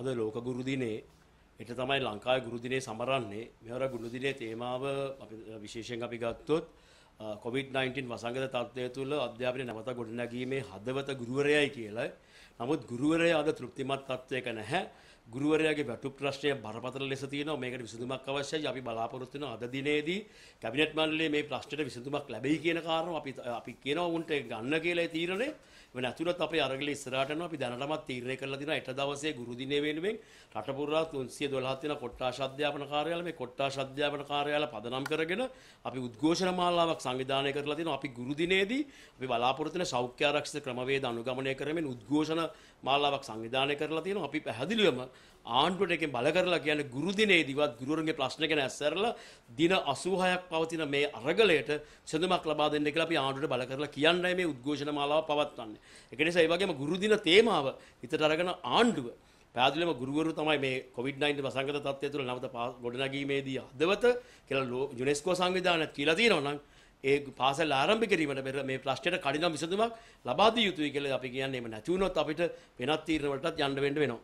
අද ලෝකගුරු දිනේ එට තමයි ලංකාවේ ගුරු දිනේ සමරන්නේ. මෙවර ගුරු දිනේ තේමාව විශේෂයෙන් අපි ගත්තොත් කොවිD-19 වසංගත තත්ත්වය තුළ අධ්‍යාපනය නැවත ගොඩනැගීමේ හදවත ගුරුවරයයි කියලා. නමුත් ගුරුවරයා අද තෘප්තිමත් තත්ත්වයක නැහැ. ගුරුවරයාගේ වැටුප් ප්‍රශ්නය බරපතල ලෙස තියෙනවා. මේකට විසඳුමක් අවශ්‍යයි. අපි බලාපොරොත්තු වෙනවා අද දිනේදී කැබිනට් මණ්ඩලයේ මේ ප්‍රශ්නෙට විසඳුමක් ලැබෙයි කියන කාරණාව අපි අපි කියනවා උන්ට ගන්න කියලා තීරණය. වෙන ඇතුළත් අපේ අරගල ඉස්සරහට යනවා. අපි දැනටමත් තීරණය කරලා තියෙනවා හෙට දවසේ ගුරු දිනය වෙනුවෙන් රට පුරා 312 වෙනි කොට්ටාශ අධ්‍යාපන කාර්යාලය මේ කොට්ටාශ අධ්‍යාපන කාර්යාලය පදනම් කරගෙන අපි උද්ඝෝෂණ මාලාවක් සංවිධානය කරලා තියෙනවා අපි ගුරු දිනේදී අපි බලාපොරොත්තු වෙන සෞඛ්‍ය ආරක්ෂිත ක්‍රමවේද අනුගමනය කරමින් උද්ඝෝෂණ මාලාවක් සංවිධානය කරලා තියෙනවා අපි පැහැදිලිවම ආණ්ඩුවට එකෙන් බල කරලා කියන්නේ ගුරු දිනේදීවත් ගුරුවරුන්ගේ ප්‍රශ්න ගැන ඇස්සරලා දින 86ක් පවතින මේ අරගලයට සඳුමක් ලබා දෙන්න කියලා අපි ආණ්ඩුවට බල කරලා කියන්නේ මේ උද්ඝෝෂණ මාලාව පවත්වන්නේ. ඒක නිසා ඒ වගේම ගුරු දින තේමාව හිතට අරගෙන ආණ්ඩුව පැදිලම ගුරුවරු තමයි මේ කොවිD-19 වසංගත තත්ත්වය තුළ නැවත ගොඩනැගීමේදී හදවත කියලා යුනෙස්කෝ සංවිධානයත් කියලා තියෙනවා නම් ඒ පාසල් ආරම්භ කිරීමට පෙර මේ ප්‍රශ්නයට කඩිනම් විසඳුමක් ලබා දිය යුතුයි කියලා අපි කියන්නේ එහෙම නැති වුණොත් අපිට වෙනත් තීරණ වලටත් යන්න වෙන්න වෙනවා.